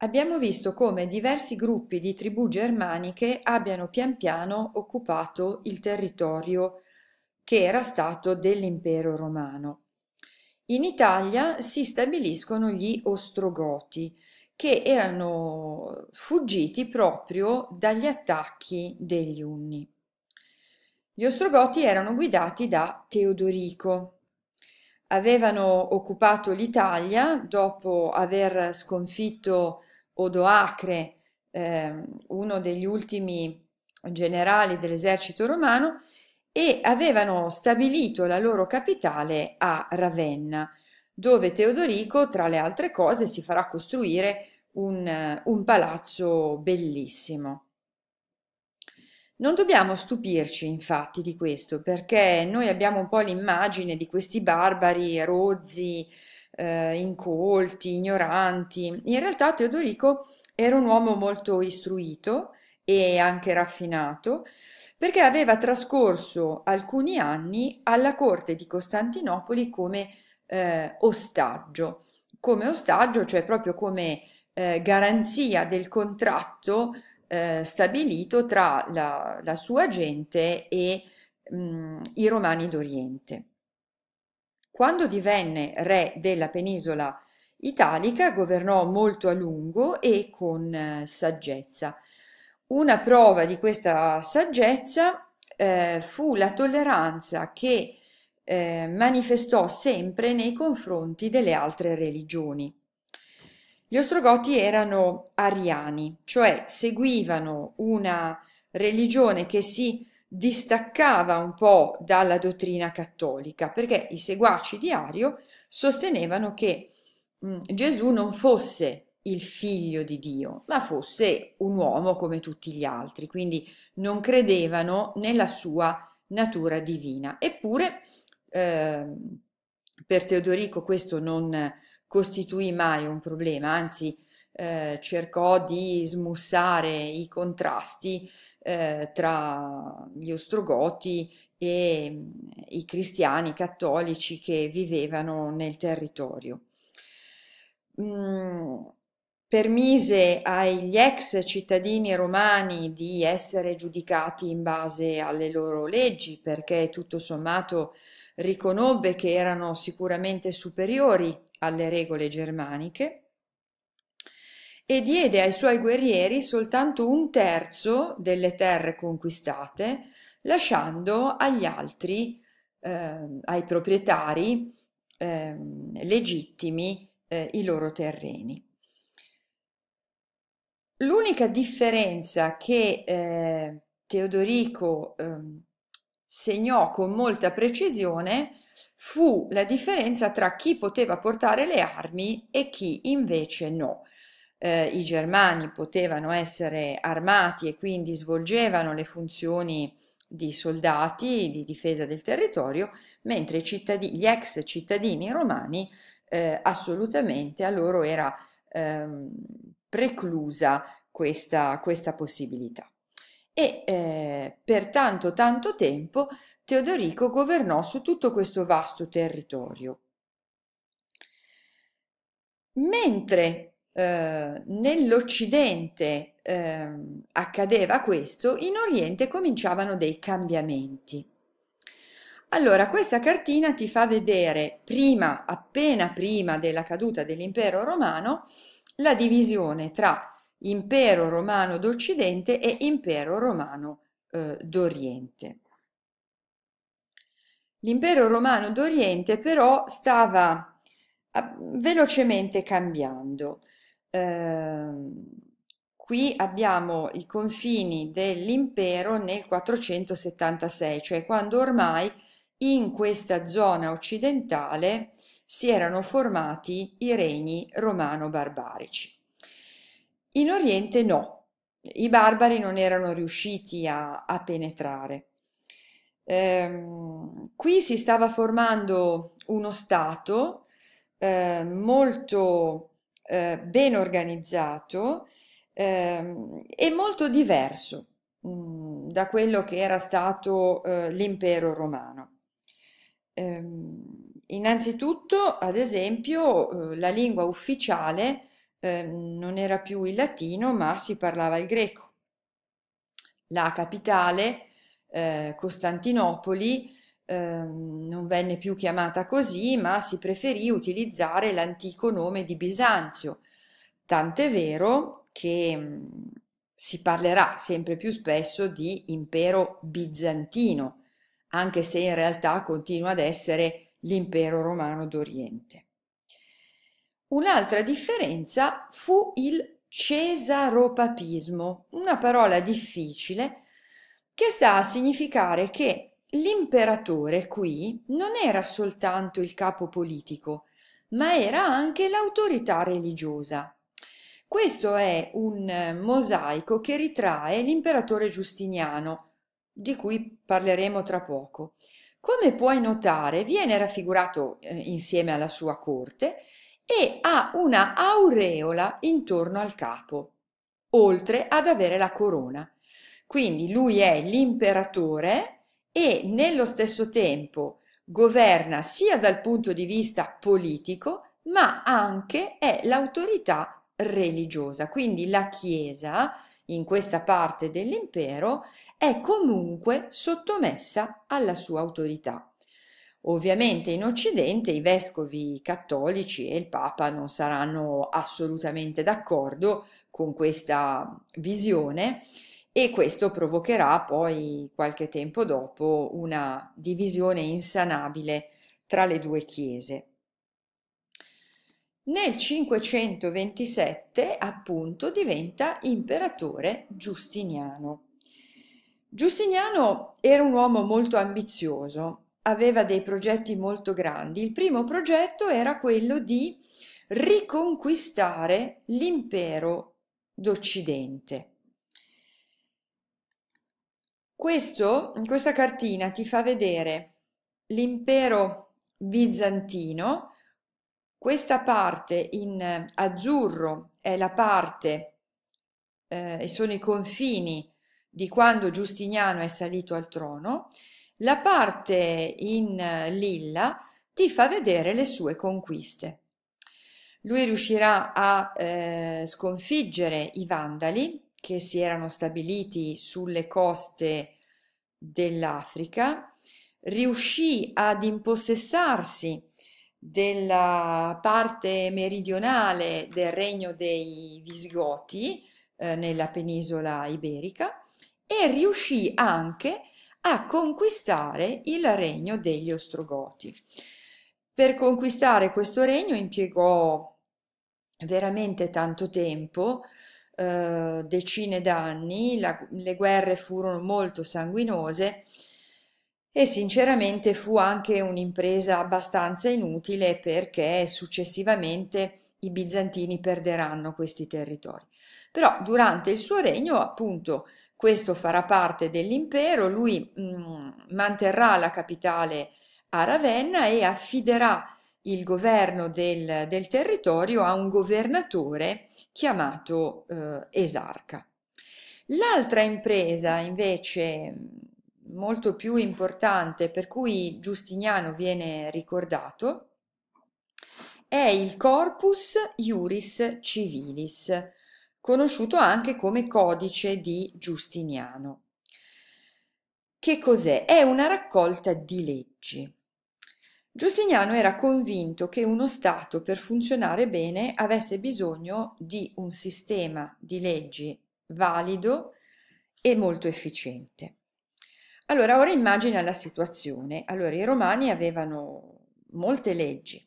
Abbiamo visto come diversi gruppi di tribù germaniche abbiano pian piano occupato il territorio che era stato dell'impero romano. In Italia si stabiliscono gli Ostrogoti, che erano fuggiti proprio dagli attacchi degli Unni. Gli Ostrogoti erano guidati da Teodorico, avevano occupato l'Italia dopo aver sconfitto Odoacre, eh, uno degli ultimi generali dell'esercito romano, e avevano stabilito la loro capitale a Ravenna, dove Teodorico, tra le altre cose, si farà costruire un, un palazzo bellissimo. Non dobbiamo stupirci infatti di questo, perché noi abbiamo un po' l'immagine di questi barbari rozzi, eh, incolti, ignoranti. In realtà Teodorico era un uomo molto istruito e anche raffinato, perché aveva trascorso alcuni anni alla corte di Costantinopoli come eh, ostaggio, come ostaggio, cioè proprio come eh, garanzia del contratto eh, stabilito tra la, la, sua gente e mh, mm, i romani d'Oriente. Quando divenne re della penisola italica governò molto a lungo e con eh, saggezza. Una prova di questa saggezza eh, fu la tolleranza che eh, manifestò sempre nei confronti delle altre religioni. Gli Ostrogoti erano ariani, cioè seguivano una religione che si distaccava un po' dalla dottrina cattolica, perché i seguaci di Ario sostenevano che mh, mm, Gesù non fosse il figlio di Dio, ma fosse un uomo come tutti gli altri, quindi non credevano nella sua natura divina. Eppure eh, per Teodorico questo non costituì mai un problema, anzi eh, cercò di smussare i contrasti eh, tra gli Ostrogoti e mm, i cristiani cattolici che vivevano nel territorio. Mm, permise agli ex cittadini romani di essere giudicati in base alle loro leggi perché tutto sommato riconobbe che erano sicuramente superiori alle regole germaniche e diede ai suoi guerrieri soltanto un terzo delle terre conquistate, lasciando agli altri, eh, ai proprietari eh, legittimi, eh, i loro terreni. L'unica differenza che eh, Teodorico ehm, segnò con molta precisione fu la differenza tra chi poteva portare le armi e chi invece no eh, i germani potevano essere armati e quindi svolgevano le funzioni di soldati di difesa del territorio, mentre gli ex cittadini romani eh, assolutamente a loro era ehm, preclusa questa, questa, possibilità. E eh, per tanto tanto tempo Teodorico governò su tutto questo vasto territorio. Mentre eh, nell'Occidente eh, accadeva questo, in Oriente cominciavano dei cambiamenti. Allora, questa cartina ti fa vedere prima, appena prima della caduta dell'impero romano, la divisione tra impero romano d'Occidente e impero romano eh, d'Oriente. L'impero romano d'Oriente però stava ah, velocemente cambiando. Ehm, qui abbiamo i confini dell'impero nel 476, cioè quando ormai in questa zona occidentale si erano formati i regni romano-barbarici. In Oriente no, i barbari non erano riusciti a, a penetrare. Ehm, qui si stava formando uno Stato eh, molto eh, ben organizzato ehm, e molto diverso mh, mm, da quello che era stato eh, l'impero romano. Ehm, innanzitutto, ad esempio, eh, la lingua ufficiale ehm, non era più il latino, ma si parlava il greco. La capitale, eh, Costantinopoli, Ehm, non venne più chiamata così, ma si preferì utilizzare l'antico nome di Bisanzio. Tant'è vero che mm, si parlerà sempre più spesso di impero bizantino, anche se in realtà continua ad essere l'impero romano d'Oriente. Un'altra differenza fu il cesaropapismo, una parola difficile che sta a significare che L'imperatore qui non era soltanto il capo politico, ma era anche l'autorità religiosa. Questo è un eh, mosaico che ritrae l'imperatore Giustiniano, di cui parleremo tra poco. Come puoi notare, viene raffigurato eh, insieme alla sua corte e ha una aureola intorno al capo, oltre ad avere la corona. Quindi lui è l'imperatore e nello stesso tempo governa sia dal punto di vista politico, ma anche è l'autorità religiosa. Quindi la Chiesa, in questa parte dell'impero, è comunque sottomessa alla sua autorità. Ovviamente in Occidente i vescovi cattolici e il Papa non saranno assolutamente d'accordo con questa visione e questo provocherà poi qualche tempo dopo una divisione insanabile tra le due chiese. Nel 527 appunto diventa imperatore Giustiniano. Giustiniano era un uomo molto ambizioso, aveva dei progetti molto grandi. Il primo progetto era quello di riconquistare l'impero d'Occidente. Questo, questa cartina ti fa vedere l'impero bizantino, questa parte in azzurro è la parte eh, sono i confini di quando Giustiniano è salito al trono, la parte in eh, lilla ti fa vedere le sue conquiste. Lui riuscirà a eh, sconfiggere i Vandali che si erano stabiliti sulle coste dell'Africa, riuscì ad impossessarsi della parte meridionale del regno dei Visgoti eh, nella penisola iberica e riuscì anche a conquistare il regno degli Ostrogoti. Per conquistare questo regno impiegò veramente tanto tempo, eh, decine d'anni, la, le guerre furono molto sanguinose e sinceramente fu anche un'impresa abbastanza inutile perché successivamente i bizantini perderanno questi territori. Però durante il suo regno, appunto, questo farà parte dell'impero, lui mh, mm, manterrà la capitale a Ravenna e affiderà il governo del, del territorio a un governatore chiamato eh, esarca. L'altra impresa invece mm, molto più importante per cui Giustiniano viene ricordato è il Corpus Iuris Civilis, conosciuto anche come Codice di Giustiniano. Che cos'è? È una raccolta di leggi. Giustiniano era convinto che uno Stato per funzionare bene avesse bisogno di un sistema di leggi valido e molto efficiente. Allora, ora immagina la situazione. Allora, i romani avevano molte leggi,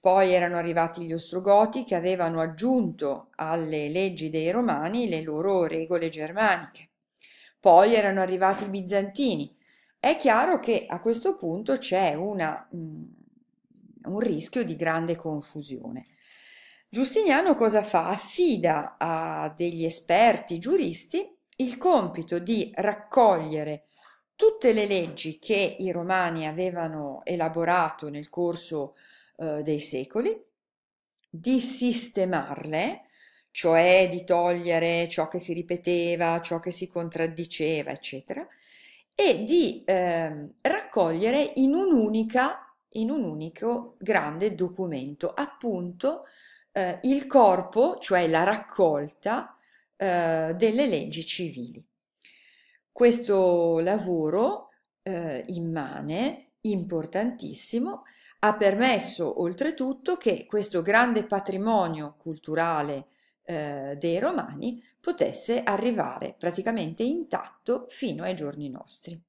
poi erano arrivati gli ostrogoti che avevano aggiunto alle leggi dei romani le loro regole germaniche, poi erano arrivati i bizantini è chiaro che a questo punto c'è una, mm, un rischio di grande confusione. Giustiniano cosa fa? Affida a degli esperti giuristi il compito di raccogliere tutte le leggi che i romani avevano elaborato nel corso eh, dei secoli, di sistemarle, cioè di togliere ciò che si ripeteva, ciò che si contraddiceva, eccetera, e di eh, raccogliere in un'unica, in un unico grande documento, appunto eh, il corpo, cioè la raccolta eh, delle leggi civili. Questo lavoro eh, immane, importantissimo, ha permesso oltretutto che questo grande patrimonio culturale eh, dei Romani potesse arrivare praticamente intatto fino ai giorni nostri.